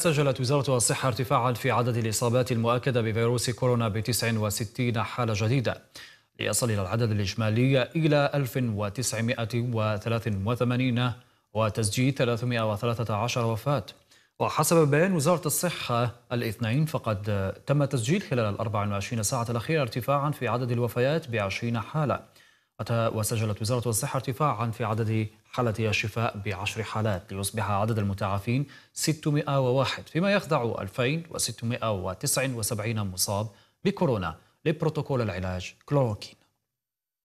سجلت وزارة الصحة ارتفاعا في عدد الإصابات المؤكدة بفيروس كورونا ب 69 حالة جديدة ليصل إلى العدد الإجمالي إلى 1983 وتسجيل 313 وفاة وحسب بيان وزارة الصحة الاثنين فقد تم تسجيل خلال ال 24 ساعة الأخيرة ارتفاعا في عدد الوفيات ب 20 حالة وسجلت وزارة الصحة ارتفاعا في عدد حالتها الشفاء بعشر حالات ليصبح عدد المتعافين 601 فيما يخضع 2679 مصاب بكورونا لبروتوكول العلاج كلوروكين